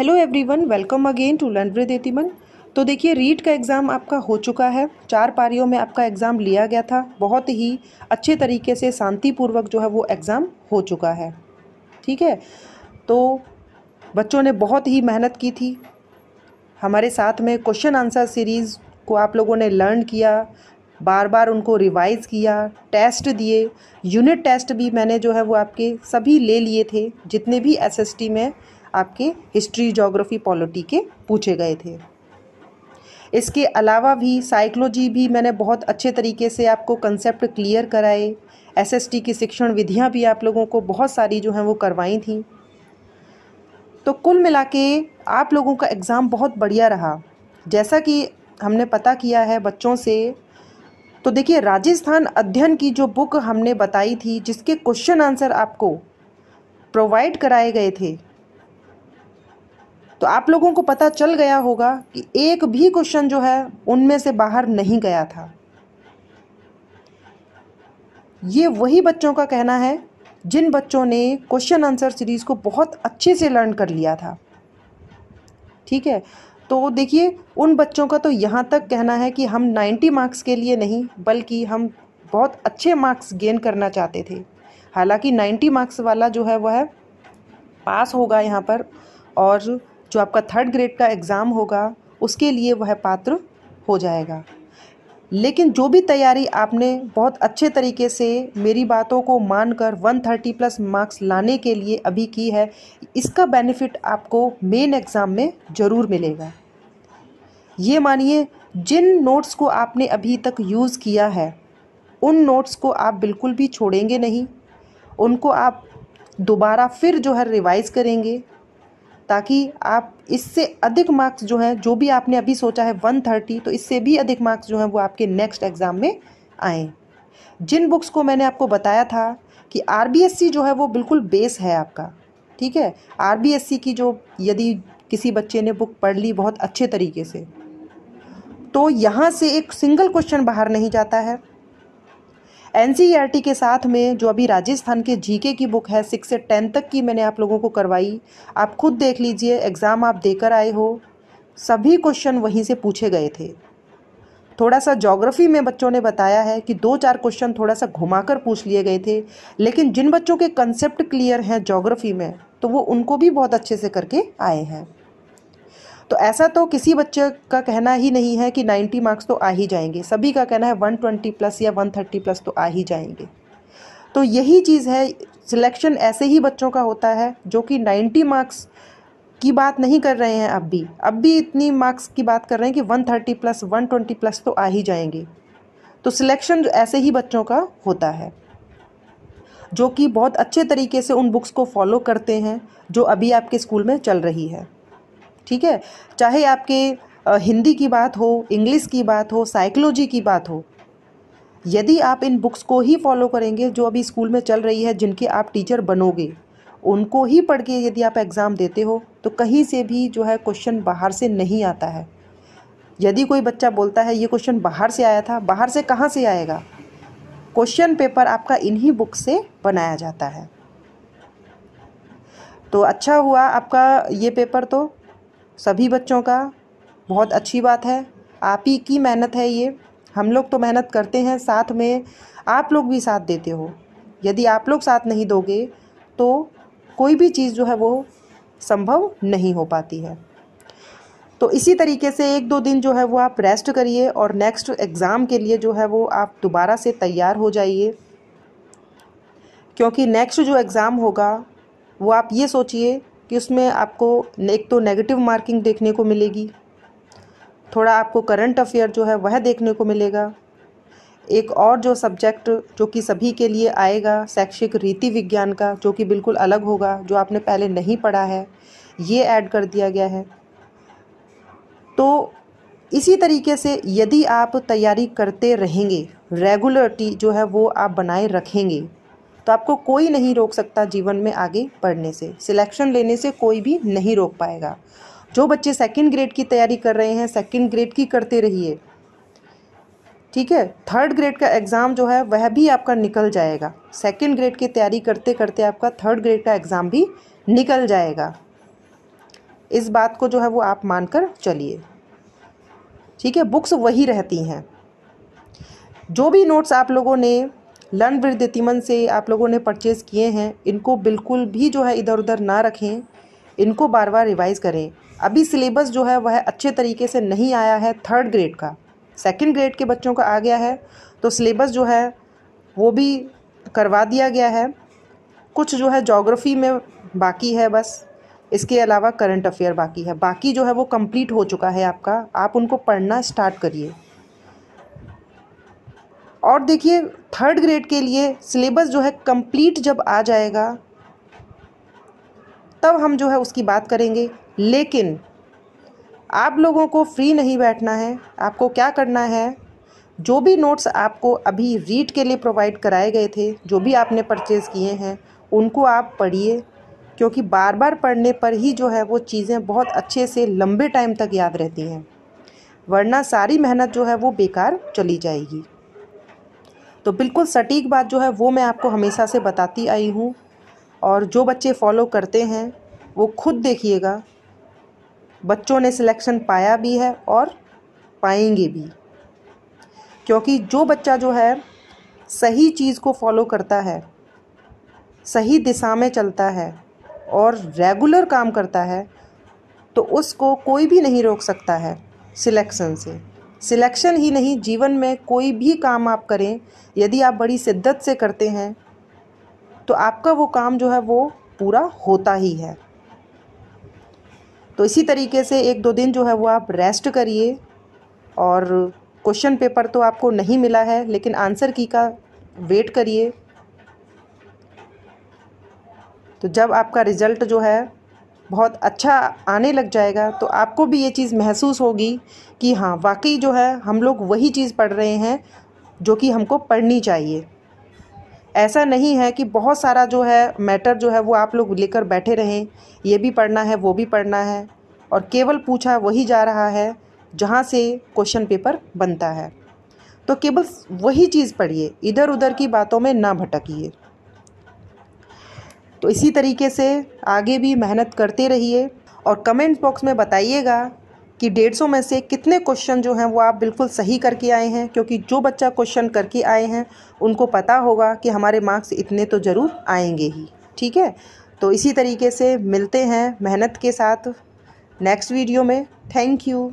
hello everyone welcome again to learn with एतिमन तो देखिए रीट का एग्ज़ाम आपका हो चुका है चार पारियों में आपका एग्ज़ाम लिया गया था बहुत ही अच्छे तरीके से शांतिपूर्वक जो है वो एग्ज़ाम हो चुका है ठीक है तो बच्चों ने बहुत ही मेहनत की थी हमारे साथ में क्वेश्चन आंसर सीरीज़ को आप लोगों ने लर्न किया बार बार उनको रिवाइज़ किया टेस्ट दिए यूनिट टेस्ट भी मैंने जो है वो आपके सभी ले लिए थे जितने भी एसएसटी में आपके हिस्ट्री जोग्राफी पॉलिटी के पूछे गए थे इसके अलावा भी साइकोलॉजी भी मैंने बहुत अच्छे तरीके से आपको कंसेप्ट क्लियर कराए एसएसटी की शिक्षण विधियाँ भी आप लोगों को बहुत सारी जो हैं वो करवाई थी तो कुल मिला के आप लोगों का एग्ज़ाम बहुत बढ़िया रहा जैसा कि हमने पता किया है बच्चों से तो देखिए राजस्थान अध्ययन की जो बुक हमने बताई थी जिसके क्वेश्चन आंसर आपको प्रोवाइड कराए गए थे तो आप लोगों को पता चल गया होगा कि एक भी क्वेश्चन जो है उनमें से बाहर नहीं गया था ये वही बच्चों का कहना है जिन बच्चों ने क्वेश्चन आंसर सीरीज़ को बहुत अच्छे से लर्न कर लिया था ठीक है तो देखिए उन बच्चों का तो यहाँ तक कहना है कि हम 90 मार्क्स के लिए नहीं बल्कि हम बहुत अच्छे मार्क्स गेन करना चाहते थे हालांकि 90 मार्क्स वाला जो है वह पास होगा यहाँ पर और जो आपका थर्ड ग्रेड का एग्ज़ाम होगा उसके लिए वह पात्र हो जाएगा लेकिन जो भी तैयारी आपने बहुत अच्छे तरीके से मेरी बातों को मानकर 130 प्लस मार्क्स लाने के लिए अभी की है इसका बेनिफिट आपको मेन एग्ज़ाम में ज़रूर मिलेगा ये मानिए जिन नोट्स को आपने अभी तक यूज़ किया है उन नोट्स को आप बिल्कुल भी छोड़ेंगे नहीं उनको आप दोबारा फिर जो है रिवाइज़ करेंगे ताकि आप इससे अधिक मार्क्स जो है जो भी आपने अभी सोचा है वन थर्टी तो इससे भी अधिक मार्क्स जो है वो आपके नेक्स्ट एग्ज़ाम में आए जिन बुक्स को मैंने आपको बताया था कि आर जो है वो बिल्कुल बेस है आपका ठीक है आर की जो यदि किसी बच्चे ने बुक पढ़ ली बहुत अच्छे तरीके से तो यहाँ से एक सिंगल क्वेश्चन बाहर नहीं जाता है एन के साथ में जो अभी राजस्थान के जीके की बुक है सिक्स से टेन तक की मैंने आप लोगों को करवाई आप खुद देख लीजिए एग्ज़ाम आप देकर आए हो सभी क्वेश्चन वहीं से पूछे गए थे थोड़ा सा जोग्राफी में बच्चों ने बताया है कि दो चार क्वेश्चन थोड़ा सा घुमाकर पूछ लिए गए थे लेकिन जिन बच्चों के कंसेप्ट क्लियर हैं जोग्राफी में तो वो उनको भी बहुत अच्छे से करके आए हैं तो ऐसा तो किसी बच्चे का कहना ही नहीं है कि 90 मार्क्स तो आ ही जाएंगे सभी का कहना है 120 प्लस या 130 प्लस तो आ ही जाएंगे तो यही चीज़ है सिलेक्शन ऐसे ही बच्चों का होता है जो कि 90 मार्क्स की बात नहीं कर रहे हैं अब भी अब भी इतनी मार्क्स की बात कर रहे हैं कि 130 प्लस 120 प्लस तो आ ही जाएंगे तो सिलेक्शन ऐसे ही बच्चों का होता है जो कि बहुत अच्छे तरीके से उन बुक्स को फॉलो करते हैं जो अभी आपके स्कूल में चल रही है ठीक है चाहे आपके हिंदी की बात हो इंग्लिश की बात हो साइकोलॉजी की बात हो यदि आप इन बुक्स को ही फॉलो करेंगे जो अभी स्कूल में चल रही है जिनके आप टीचर बनोगे उनको ही पढ़ के यदि आप एग्ज़ाम देते हो तो कहीं से भी जो है क्वेश्चन बाहर से नहीं आता है यदि कोई बच्चा बोलता है ये क्वेश्चन बाहर से आया था बाहर से कहाँ से आएगा क्वेश्चन पेपर आपका इन्हीं बुक से बनाया जाता है तो अच्छा हुआ आपका ये पेपर तो सभी बच्चों का बहुत अच्छी बात है आप ही की मेहनत है ये हम लोग तो मेहनत करते हैं साथ में आप लोग भी साथ देते हो यदि आप लोग साथ नहीं दोगे तो कोई भी चीज़ जो है वो संभव नहीं हो पाती है तो इसी तरीके से एक दो दिन जो है वो आप रेस्ट करिए और नेक्स्ट एग्ज़ाम के लिए जो है वो आप दोबारा से तैयार हो जाइए क्योंकि नेक्स्ट जो एग्ज़ाम होगा वो आप ये सोचिए कि उसमें आपको एक तो नेगेटिव मार्किंग देखने को मिलेगी थोड़ा आपको करंट अफेयर जो है वह देखने को मिलेगा एक और जो सब्जेक्ट जो कि सभी के लिए आएगा शैक्षिक रीति विज्ञान का जो कि बिल्कुल अलग होगा जो आपने पहले नहीं पढ़ा है ये ऐड कर दिया गया है तो इसी तरीके से यदि आप तैयारी करते रहेंगे रेगुलरिटी जो है वो आप बनाए रखेंगे तो आपको कोई नहीं रोक सकता जीवन में आगे बढ़ने से सिलेक्शन लेने से कोई भी नहीं रोक पाएगा जो बच्चे सेकेंड ग्रेड की तैयारी कर रहे हैं सेकेंड ग्रेड की करते रहिए ठीक है थर्ड ग्रेड का एग्ज़ाम जो है वह भी आपका निकल जाएगा सेकेंड ग्रेड की तैयारी करते करते आपका थर्ड ग्रेड का एग्ज़ाम भी निकल जाएगा इस बात को जो है वो आप मानकर चलिए ठीक है बुक्स वही रहती हैं जो भी नोट्स आप लोगों ने लर्न विद यतिमन से आप लोगों ने परचेज़ किए हैं इनको बिल्कुल भी जो है इधर उधर ना रखें इनको बार बार रिवाइज करें अभी सिलेबस जो है वह अच्छे तरीके से नहीं आया है थर्ड ग्रेड का सेकेंड ग्रेड के बच्चों का आ गया है तो सिलेबस जो है वो भी करवा दिया गया है कुछ जो है जोग्राफ़ी में बाकी है बस इसके अलावा करंट अफेयर बाकी है बाकी जो है वो कंप्लीट हो चुका है आपका आप उनको पढ़ना स्टार्ट करिए और देखिए थर्ड ग्रेड के लिए सिलेबस जो है कंप्लीट जब आ जाएगा तब हम जो है उसकी बात करेंगे लेकिन आप लोगों को फ्री नहीं बैठना है आपको क्या करना है जो भी नोट्स आपको अभी रीड के लिए प्रोवाइड कराए गए थे जो भी आपने परचेज़ किए हैं उनको आप पढ़िए क्योंकि बार बार पढ़ने पर ही जो है वो चीज़ें बहुत अच्छे से लंबे टाइम तक याद रहती हैं वरना सारी मेहनत जो है वो बेकार चली जाएगी तो बिल्कुल सटीक बात जो है वो मैं आपको हमेशा से बताती आई हूँ और जो बच्चे फॉलो करते हैं वो खुद देखिएगा बच्चों ने सिलेक्शन पाया भी है और पाएंगे भी क्योंकि जो बच्चा जो है सही चीज़ को फॉलो करता है सही दिशा में चलता है और रेगुलर काम करता है तो उसको कोई भी नहीं रोक सकता है सिलेक्शन से सिलेक्शन ही नहीं जीवन में कोई भी काम आप करें यदि आप बड़ी शिद्दत से करते हैं तो आपका वो काम जो है वो पूरा होता ही है तो इसी तरीके से एक दो दिन जो है वो आप रेस्ट करिए और क्वेश्चन पेपर तो आपको नहीं मिला है लेकिन आंसर की का वेट करिए तो जब आपका रिज़ल्ट जो है बहुत अच्छा आने लग जाएगा तो आपको भी ये चीज़ महसूस होगी कि हाँ वाकई जो है हम लोग वही चीज़ पढ़ रहे हैं जो कि हमको पढ़नी चाहिए ऐसा नहीं है कि बहुत सारा जो है मैटर जो है वो आप लोग लेकर बैठे रहें ये भी पढ़ना है वो भी पढ़ना है और केवल पूछा वही जा रहा है जहाँ से क्वेश्चन पेपर बनता है तो केवल वही चीज़ पढ़िए इधर उधर की बातों में ना भटकिए तो इसी तरीके से आगे भी मेहनत करते रहिए और कमेंट बॉक्स में बताइएगा कि डेढ़ सौ में से कितने क्वेश्चन जो हैं वो आप बिल्कुल सही करके आए हैं क्योंकि जो बच्चा क्वेश्चन करके आए हैं उनको पता होगा कि हमारे मार्क्स इतने तो ज़रूर आएंगे ही ठीक है तो इसी तरीके से मिलते हैं मेहनत के साथ नेक्स्ट वीडियो में थैंक यू